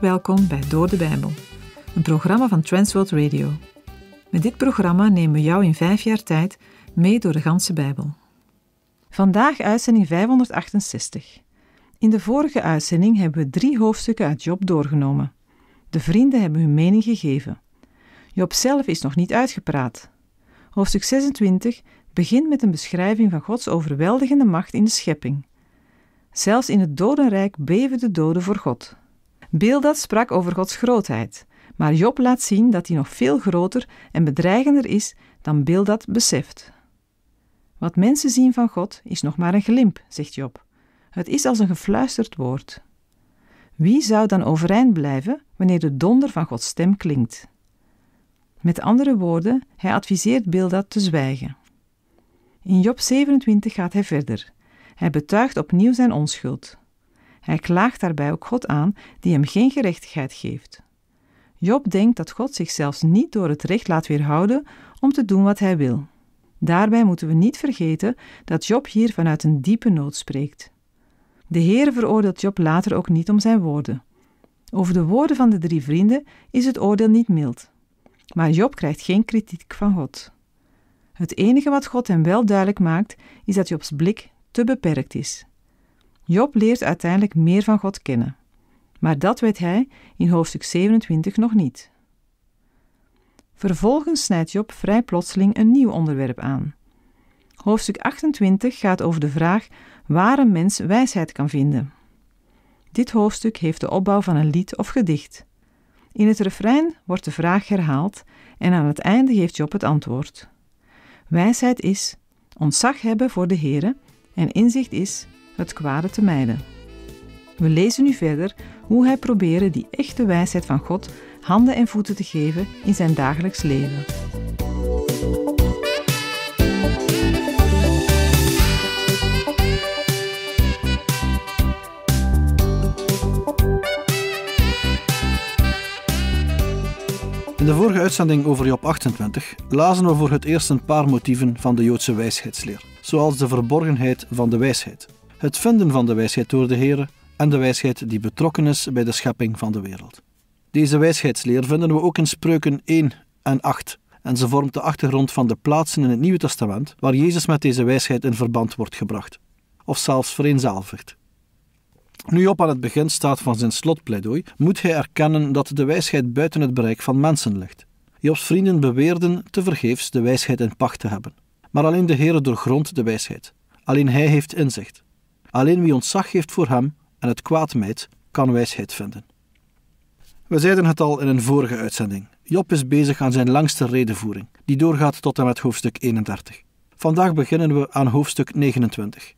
welkom bij Door de Bijbel, een programma van Transworld Radio. Met dit programma nemen we jou in vijf jaar tijd mee door de ganse Bijbel. Vandaag uitzending 568. In de vorige uitzending hebben we drie hoofdstukken uit Job doorgenomen. De vrienden hebben hun mening gegeven. Job zelf is nog niet uitgepraat. Hoofdstuk 26 begint met een beschrijving van Gods overweldigende macht in de schepping. Zelfs in het dodenrijk beven de doden voor God. Bildad sprak over Gods grootheid, maar Job laat zien dat hij nog veel groter en bedreigender is dan Bildad beseft. Wat mensen zien van God is nog maar een glimp, zegt Job. Het is als een gefluisterd woord. Wie zou dan overeind blijven wanneer de donder van Gods stem klinkt? Met andere woorden, hij adviseert Bildad te zwijgen. In Job 27 gaat hij verder. Hij betuigt opnieuw zijn onschuld. Hij klaagt daarbij ook God aan, die hem geen gerechtigheid geeft. Job denkt dat God zichzelf niet door het recht laat weerhouden om te doen wat hij wil. Daarbij moeten we niet vergeten dat Job hier vanuit een diepe nood spreekt. De Heer veroordeelt Job later ook niet om zijn woorden. Over de woorden van de drie vrienden is het oordeel niet mild. Maar Job krijgt geen kritiek van God. Het enige wat God hem wel duidelijk maakt, is dat Jobs blik te beperkt is. Job leert uiteindelijk meer van God kennen. Maar dat weet hij in hoofdstuk 27 nog niet. Vervolgens snijdt Job vrij plotseling een nieuw onderwerp aan. Hoofdstuk 28 gaat over de vraag waar een mens wijsheid kan vinden. Dit hoofdstuk heeft de opbouw van een lied of gedicht. In het refrein wordt de vraag herhaald en aan het einde geeft Job het antwoord. Wijsheid is ontzag hebben voor de Here en inzicht is het kwade te mijden. We lezen nu verder hoe hij probeerde die echte wijsheid van God handen en voeten te geven in zijn dagelijks leven. In de vorige uitzending over Job 28 lazen we voor het eerst een paar motieven van de Joodse wijsheidsleer, zoals de verborgenheid van de wijsheid het vinden van de wijsheid door de Heer en de wijsheid die betrokken is bij de schepping van de wereld. Deze wijsheidsleer vinden we ook in Spreuken 1 en 8 en ze vormt de achtergrond van de plaatsen in het Nieuwe Testament waar Jezus met deze wijsheid in verband wordt gebracht, of zelfs vereenzelvigd. Nu op aan het begin staat van zijn slotpleidooi, moet hij erkennen dat de wijsheid buiten het bereik van mensen ligt. Jobs vrienden beweerden tevergeefs de wijsheid in pacht te hebben. Maar alleen de Heer doorgrondt de wijsheid. Alleen Hij heeft inzicht. Alleen wie ontzag heeft voor hem en het kwaad mijt, kan wijsheid vinden. We zeiden het al in een vorige uitzending. Job is bezig aan zijn langste redenvoering, die doorgaat tot en met hoofdstuk 31. Vandaag beginnen we aan hoofdstuk 29.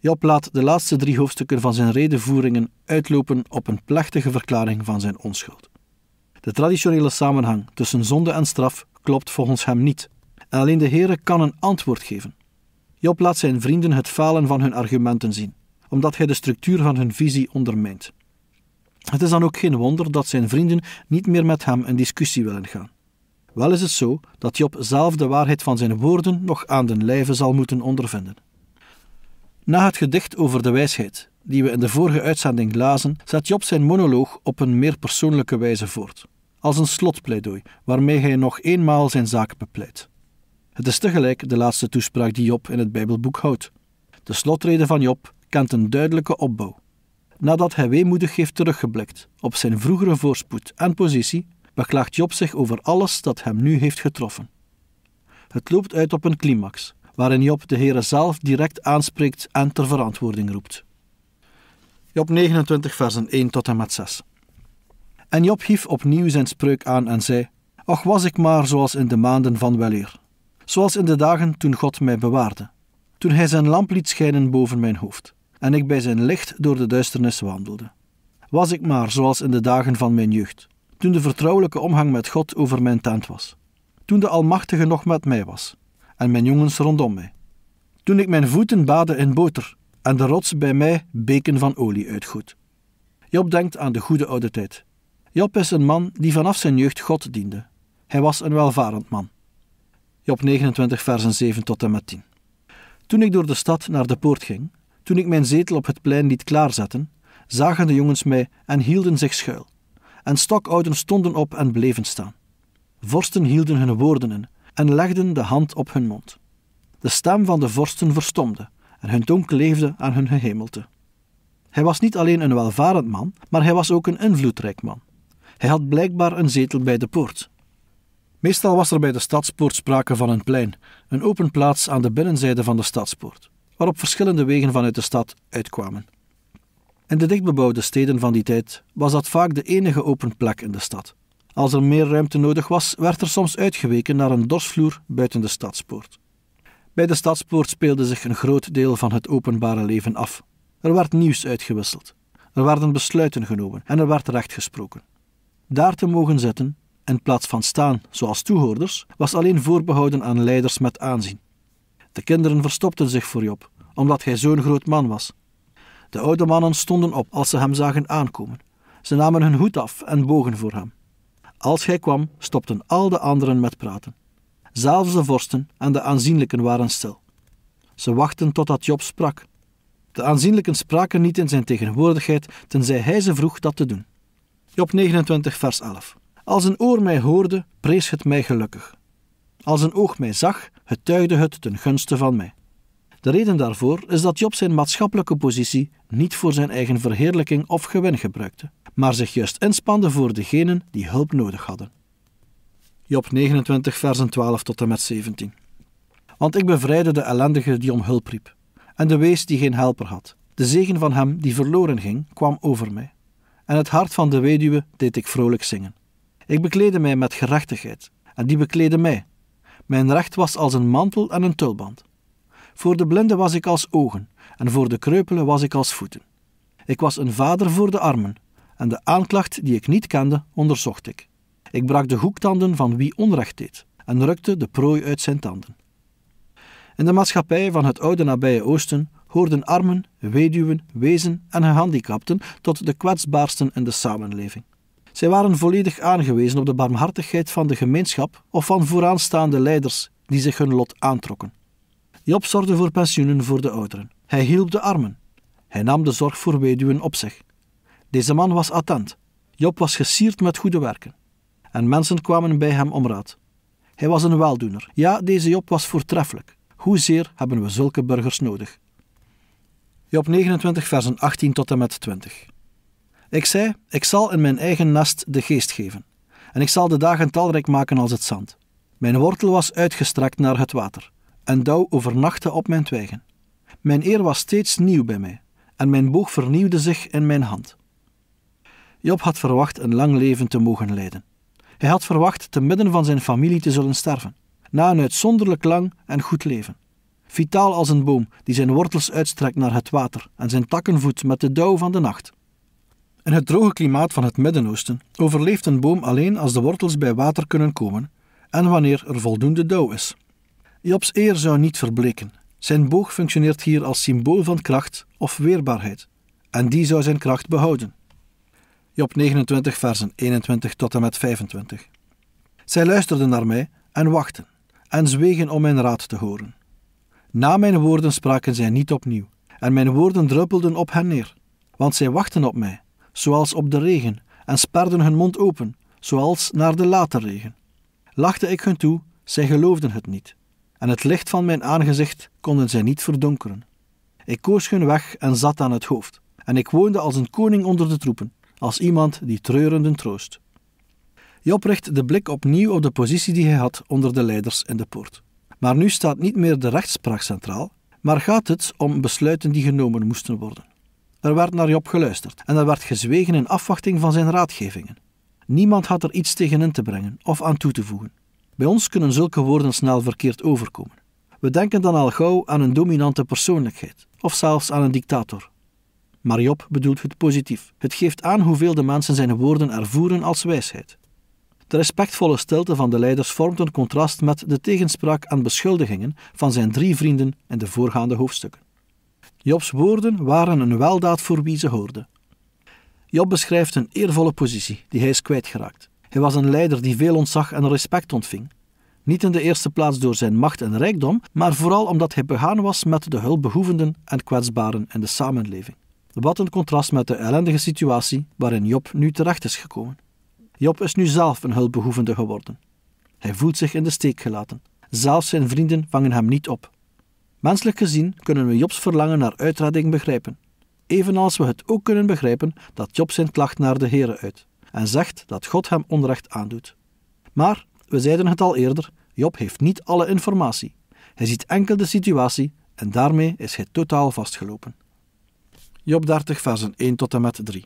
Job laat de laatste drie hoofdstukken van zijn redenvoeringen uitlopen op een plechtige verklaring van zijn onschuld. De traditionele samenhang tussen zonde en straf klopt volgens hem niet. En alleen de Heere kan een antwoord geven. Job laat zijn vrienden het falen van hun argumenten zien, omdat hij de structuur van hun visie ondermijnt. Het is dan ook geen wonder dat zijn vrienden niet meer met hem in discussie willen gaan. Wel is het zo dat Job zelf de waarheid van zijn woorden nog aan den lijve zal moeten ondervinden. Na het gedicht over de wijsheid, die we in de vorige uitzending lazen, zet Job zijn monoloog op een meer persoonlijke wijze voort, als een slotpleidooi waarmee hij nog eenmaal zijn zaak bepleit. Het is tegelijk de laatste toespraak die Job in het Bijbelboek houdt. De slotreden van Job kent een duidelijke opbouw. Nadat hij weemoedig heeft teruggeblikt op zijn vroegere voorspoed en positie, beklaagt Job zich over alles dat hem nu heeft getroffen. Het loopt uit op een climax, waarin Job de Heere zelf direct aanspreekt en ter verantwoording roept. Job 29, versen 1 tot en met 6. En Job hief opnieuw zijn spreuk aan en zei: Och was ik maar zoals in de maanden van weleer, zoals in de dagen toen God mij bewaarde, toen Hij zijn lamp liet schijnen boven mijn hoofd, en ik bij zijn licht door de duisternis wandelde. Was ik maar zoals in de dagen van mijn jeugd, toen de vertrouwelijke omgang met God over mijn tent was, toen de Almachtige nog met mij was, en mijn jongens rondom mij, toen ik mijn voeten baadde in boter, en de rots bij mij beken van olie uitgoot. Job denkt aan de goede oude tijd. Job is een man die vanaf zijn jeugd God diende. Hij was een welvarend man. Job 29, versen 7 tot en met 10. Toen ik door de stad naar de poort ging, toen ik mijn zetel op het plein liet klaarzetten, zagen de jongens mij en hielden zich schuil. En stokouden stonden op en bleven staan. Vorsten hielden hun woorden in en legden de hand op hun mond. De stem van de vorsten verstomde en hun tong kleefde aan hun gehemelte. Hij was niet alleen een welvarend man, maar hij was ook een invloedrijk man. Hij had blijkbaar een zetel bij de poort. Meestal was er bij de stadspoort sprake van een plein, een open plaats aan de binnenzijde van de stadspoort, waarop verschillende wegen vanuit de stad uitkwamen. In de dichtbebouwde steden van die tijd was dat vaak de enige open plek in de stad. Als er meer ruimte nodig was, werd er soms uitgeweken naar een dorsvloer buiten de stadspoort. Bij de stadspoort speelde zich een groot deel van het openbare leven af. Er werd nieuws uitgewisseld, er werden besluiten genomen en er werd recht gesproken. Daar te mogen zitten in plaats van staan, zoals toehoorders, was alleen voorbehouden aan leiders met aanzien. De kinderen verstopten zich voor Job, omdat hij zo'n groot man was. De oude mannen stonden op als ze hem zagen aankomen. Ze namen hun hoed af en bogen voor hem. Als hij kwam, stopten al de anderen met praten. Zelfs de vorsten en de aanzienlijken waren stil. Ze wachten totdat Job sprak. De aanzienlijken spraken niet in zijn tegenwoordigheid, tenzij hij ze vroeg dat te doen. Job 29, vers 11. Als een oor mij hoorde, prees het mij gelukkig. Als een oog mij zag, getuigde het ten gunste van mij. De reden daarvoor is dat Job zijn maatschappelijke positie niet voor zijn eigen verheerlijking of gewin gebruikte, maar zich juist inspande voor degenen die hulp nodig hadden. Job 29, versen 12 tot en met 17. Want ik bevrijdde de ellendige die om hulp riep, en de wees die geen helper had. De zegen van hem die verloren ging, kwam over mij. En het hart van de weduwe deed ik vrolijk zingen. Ik bekleedde mij met gerechtigheid, en die bekleedde mij. Mijn recht was als een mantel en een tulband. Voor de blinde was ik als ogen, en voor de kreupelen was ik als voeten. Ik was een vader voor de armen, en de aanklacht die ik niet kende, onderzocht ik. Ik brak de hoektanden van wie onrecht deed, en rukte de prooi uit zijn tanden. In de maatschappij van het oude nabije Oosten hoorden armen, weduwen, wezen en gehandicapten tot de kwetsbaarsten in de samenleving. Zij waren volledig aangewezen op de barmhartigheid van de gemeenschap of van vooraanstaande leiders die zich hun lot aantrokken. Job zorgde voor pensioenen voor de ouderen. Hij hielp de armen. Hij nam de zorg voor weduwen op zich. Deze man was attent. Job was gesierd met goede werken. En mensen kwamen bij hem om raad. Hij was een weldoener. Ja, deze Job was voortreffelijk. Hoezeer hebben we zulke burgers nodig? Job 29, versen 18 tot en met 20. Ik zei: Ik zal in mijn eigen nest de geest geven, en ik zal de dagen talrijk maken als het zand. Mijn wortel was uitgestrekt naar het water, en dauw overnachtte op mijn twijgen. Mijn eer was steeds nieuw bij mij, en mijn boog vernieuwde zich in mijn hand. Job had verwacht een lang leven te mogen leiden. Hij had verwacht te midden van zijn familie te zullen sterven, na een uitzonderlijk lang en goed leven. Vitaal als een boom die zijn wortels uitstrekt naar het water en zijn takken voedt met de dauw van de nacht. In het droge klimaat van het Midden-Oosten overleeft een boom alleen als de wortels bij water kunnen komen en wanneer er voldoende dauw is. Jobs eer zou niet verbleken. Zijn boog functioneert hier als symbool van kracht of weerbaarheid, en die zou zijn kracht behouden. Job 29, versen 21 tot en met 25. Zij luisterden naar mij en wachten, en zwegen om mijn raad te horen. Na mijn woorden spraken zij niet opnieuw, en mijn woorden druppelden op hen neer, want zij wachten op mij zoals op de regen, en sperden hun mond open, zoals naar de late regen. Lachte ik hun toe, zij geloofden het niet. En het licht van mijn aangezicht konden zij niet verdonkeren. Ik koos hun weg en zat aan het hoofd. En ik woonde als een koning onder de troepen, als iemand die treurenden troost. Job richt de blik opnieuw op de positie die hij had onder de leiders in de poort. Maar nu staat niet meer de rechtspraak centraal, maar gaat het om besluiten die genomen moesten worden. Er werd naar Job geluisterd en er werd gezwegen in afwachting van zijn raadgevingen. Niemand had er iets tegen in te brengen of aan toe te voegen. Bij ons kunnen zulke woorden snel verkeerd overkomen. We denken dan al gauw aan een dominante persoonlijkheid of zelfs aan een dictator. Maar Job bedoelt het positief. Het geeft aan hoeveel de mensen zijn woorden ervoeren als wijsheid. De respectvolle stilte van de leiders vormt een contrast met de tegenspraak aan beschuldigingen van zijn drie vrienden in de voorgaande hoofdstukken. Jobs woorden waren een weldaad voor wie ze hoorden. Job beschrijft een eervolle positie die hij is kwijtgeraakt. Hij was een leider die veel ontzag en respect ontving. Niet in de eerste plaats door zijn macht en rijkdom, maar vooral omdat hij begaan was met de hulpbehoevenden en kwetsbaren in de samenleving. Wat een contrast met de ellendige situatie waarin Job nu terecht is gekomen. Job is nu zelf een hulpbehoevende geworden. Hij voelt zich in de steek gelaten. Zelfs zijn vrienden vangen hem niet op. Menselijk gezien kunnen we Jobs verlangen naar uitredding begrijpen. Evenals we het ook kunnen begrijpen dat Job zijn klacht naar de Here uit en zegt dat God hem onrecht aandoet. Maar, we zeiden het al eerder, Job heeft niet alle informatie. Hij ziet enkel de situatie en daarmee is hij totaal vastgelopen. Job 30, versen 1 tot en met 3.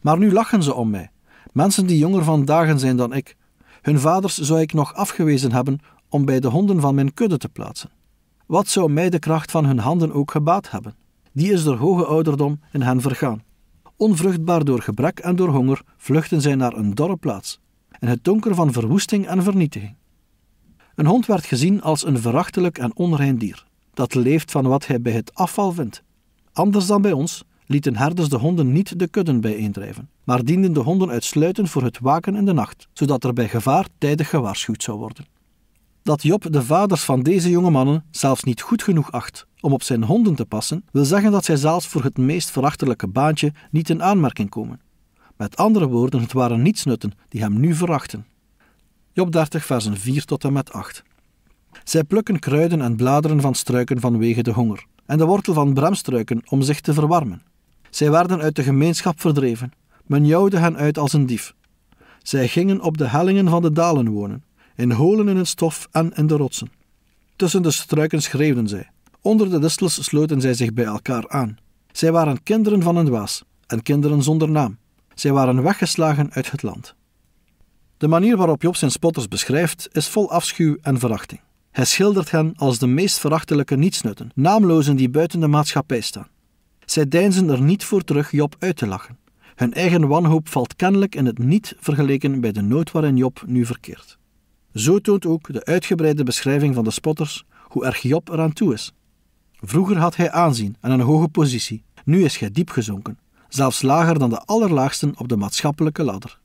Maar nu lachen ze om mij, mensen die jonger van dagen zijn dan ik. Hun vaders zou ik nog afgewezen hebben om bij de honden van mijn kudde te plaatsen. Wat zou mij de kracht van hun handen ook gebaat hebben? Die is door hoge ouderdom in hen vergaan. Onvruchtbaar door gebrek en door honger vluchten zij naar een dorre plaats, in het donker van verwoesting en vernietiging. Een hond werd gezien als een verachtelijk en onrein dier, dat leeft van wat hij bij het afval vindt. Anders dan bij ons lieten herders de honden niet de kudden bijeendrijven, maar dienden de honden uitsluitend voor het waken in de nacht, zodat er bij gevaar tijdig gewaarschuwd zou worden. Dat Job de vaders van deze jonge mannen zelfs niet goed genoeg acht om op zijn honden te passen, wil zeggen dat zij zelfs voor het meest verachtelijke baantje niet in aanmerking komen. Met andere woorden, het waren nietsnutten die hem nu verachten. Job 30, versen 4 tot en met 8. Zij plukken kruiden en bladeren van struiken vanwege de honger, en de wortel van bremstruiken om zich te verwarmen. Zij werden uit de gemeenschap verdreven. Men jouwde hen uit als een dief. Zij gingen op de hellingen van de dalen wonen in holen in het stof en in de rotsen. Tussen de struiken schreeuwden zij. Onder de distels sloten zij zich bij elkaar aan. Zij waren kinderen van een dwaas en kinderen zonder naam. Zij waren weggeslagen uit het land. De manier waarop Job zijn spotters beschrijft is vol afschuw en verachting. Hij schildert hen als de meest verachtelijke nietsnutten, naamlozen die buiten de maatschappij staan. Zij deinzen er niet voor terug Job uit te lachen. Hun eigen wanhoop valt kennelijk in het niet vergeleken bij de nood waarin Job nu verkeert. Zo toont ook de uitgebreide beschrijving van de spotters hoe erg Job eraan toe is. Vroeger had hij aanzien en een hoge positie, nu is hij diep gezonken, zelfs lager dan de allerlaagsten op de maatschappelijke ladder.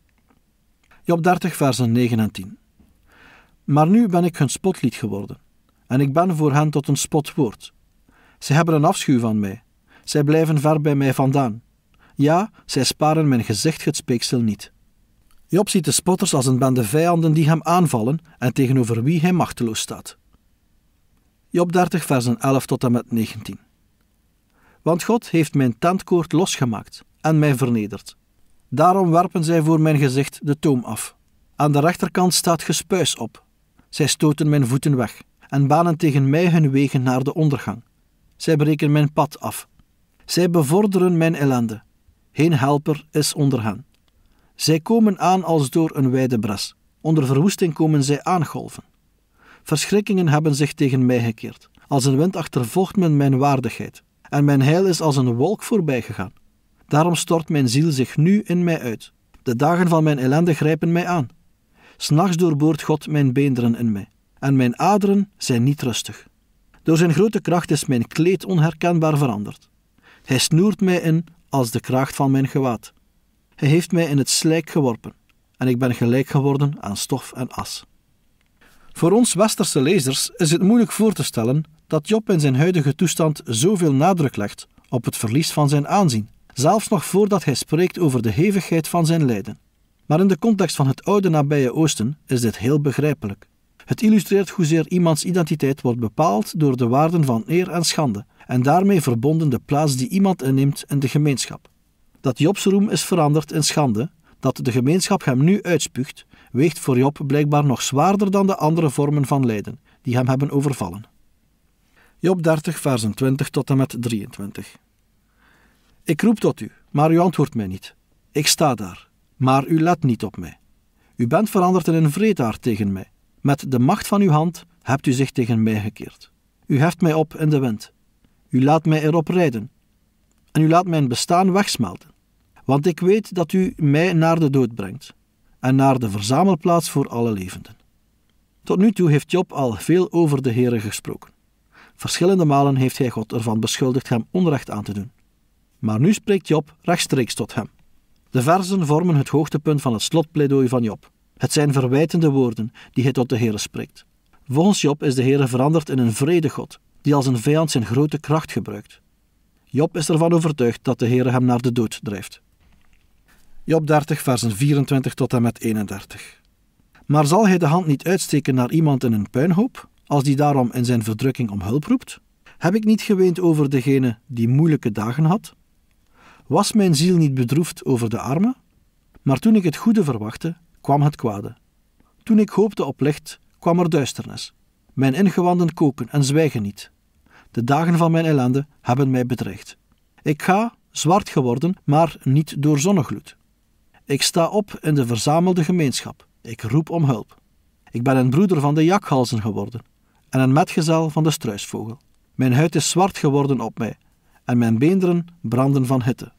Job 30, versen 9 en 10. Maar nu ben ik hun spotlied geworden, en ik ben voor hen tot een spotwoord. Zij hebben een afschuw van mij, zij blijven ver bij mij vandaan. Ja, zij sparen mijn gezicht het speeksel niet. Job ziet de spotters als een bende vijanden die hem aanvallen en tegenover wie hij machteloos staat. Job 30, versen 11 tot en met 19. Want God heeft mijn tandkoord losgemaakt en mij vernederd. Daarom werpen zij voor mijn gezicht de toom af. Aan de rechterkant staat gespuis op. Zij stoten mijn voeten weg en banen tegen mij hun wegen naar de ondergang. Zij breken mijn pad af. Zij bevorderen mijn ellende. Geen helper is onder hen. Zij komen aan als door een wijde bras. Onder verwoesting komen zij aangolven. Verschrikkingen hebben zich tegen mij gekeerd. Als een wind achtervolgt men mijn waardigheid. En mijn heil is als een wolk voorbijgegaan. Daarom stort mijn ziel zich nu in mij uit. De dagen van mijn ellende grijpen mij aan. S'nachts doorboort God mijn beenderen in mij. En mijn aderen zijn niet rustig. Door zijn grote kracht is mijn kleed onherkenbaar veranderd. Hij snoert mij in als de kracht van mijn gewaad. Hij heeft mij in het slijk geworpen en ik ben gelijk geworden aan stof en as. Voor ons westerse lezers is het moeilijk voor te stellen dat Job in zijn huidige toestand zoveel nadruk legt op het verlies van zijn aanzien, zelfs nog voordat hij spreekt over de hevigheid van zijn lijden. Maar in de context van het oude nabije Oosten is dit heel begrijpelijk. Het illustreert hoezeer iemands identiteit wordt bepaald door de waarden van eer en schande en daarmee verbonden de plaats die iemand inneemt in de gemeenschap. Dat Jobs roem is veranderd in schande, dat de gemeenschap hem nu uitspuugt, weegt voor Job blijkbaar nog zwaarder dan de andere vormen van lijden die hem hebben overvallen. Job 30, versen 20 tot en met 23. Ik roep tot u, maar u antwoordt mij niet. Ik sta daar, maar u let niet op mij. U bent veranderd in een vreedaard tegen mij. Met de macht van uw hand hebt u zich tegen mij gekeerd. U heft mij op in de wind. U laat mij erop rijden. En u laat mijn bestaan wegsmelten want ik weet dat u mij naar de dood brengt en naar de verzamelplaats voor alle levenden. Tot nu toe heeft Job al veel over de Heere gesproken. Verschillende malen heeft hij God ervan beschuldigd hem onrecht aan te doen. Maar nu spreekt Job rechtstreeks tot hem. De verzen vormen het hoogtepunt van het slotpleidooi van Job. Het zijn verwijtende woorden die hij tot de Heere spreekt. Volgens Job is de Heere veranderd in een vredegod, die als een vijand zijn grote kracht gebruikt. Job is ervan overtuigd dat de Heere hem naar de dood drijft. Job 30, versen 24 tot en met 31. Maar zal hij de hand niet uitsteken naar iemand in een puinhoop, als die daarom in zijn verdrukking om hulp roept? Heb ik niet geweend over degene die moeilijke dagen had? Was mijn ziel niet bedroefd over de armen? Maar toen ik het goede verwachtte, kwam het kwade. Toen ik hoopte op licht, kwam er duisternis. Mijn ingewanden koken en zwijgen niet. De dagen van mijn ellende hebben mij bedreigd. Ik ga, zwart geworden, maar niet door zonnegloed. Ik sta op in de verzamelde gemeenschap. Ik roep om hulp. Ik ben een broeder van de jakhalzen geworden en een metgezel van de struisvogel. Mijn huid is zwart geworden op mij en mijn beenderen branden van hitte.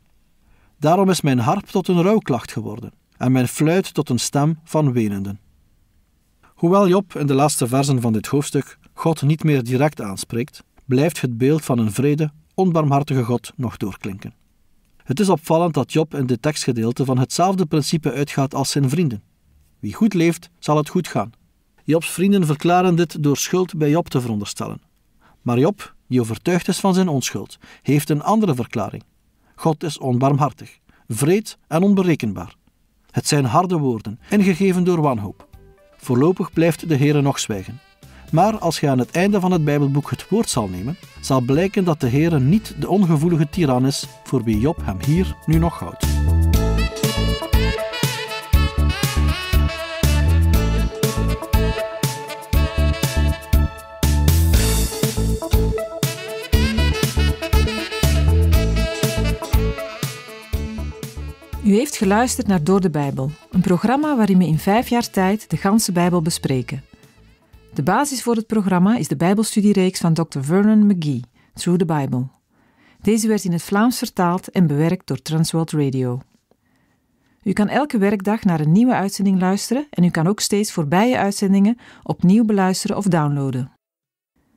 Daarom is mijn harp tot een rouwklacht geworden en mijn fluit tot een stem van wenenden. Hoewel Job in de laatste versen van dit hoofdstuk God niet meer direct aanspreekt, blijft het beeld van een vrede, onbarmhartige God nog doorklinken. Het is opvallend dat Job in dit tekstgedeelte van hetzelfde principe uitgaat als zijn vrienden. Wie goed leeft, zal het goed gaan. Jobs vrienden verklaren dit door schuld bij Job te veronderstellen. Maar Job, die overtuigd is van zijn onschuld, heeft een andere verklaring. God is onbarmhartig, vreed en onberekenbaar. Het zijn harde woorden, ingegeven door wanhoop. Voorlopig blijft de Heere nog zwijgen. Maar als je aan het einde van het Bijbelboek het woord zal nemen, zal blijken dat de Heer niet de ongevoelige tiran is voor wie Job hem hier nu nog houdt. U heeft geluisterd naar Door de Bijbel, een programma waarin we in vijf jaar tijd de ganse Bijbel bespreken. De basis voor het programma is de Bijbelstudiereeks van Dr. Vernon McGee, Through the Bible. Deze werd in het Vlaams vertaald en bewerkt door Transworld Radio. U kan elke werkdag naar een nieuwe uitzending luisteren en u kan ook steeds voorbije uitzendingen opnieuw beluisteren of downloaden.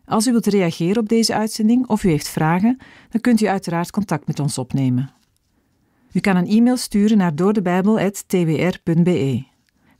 Als u wilt reageren op deze uitzending of u heeft vragen, dan kunt u uiteraard contact met ons opnemen. U kan een e-mail sturen naar doordebijbel.twr.be.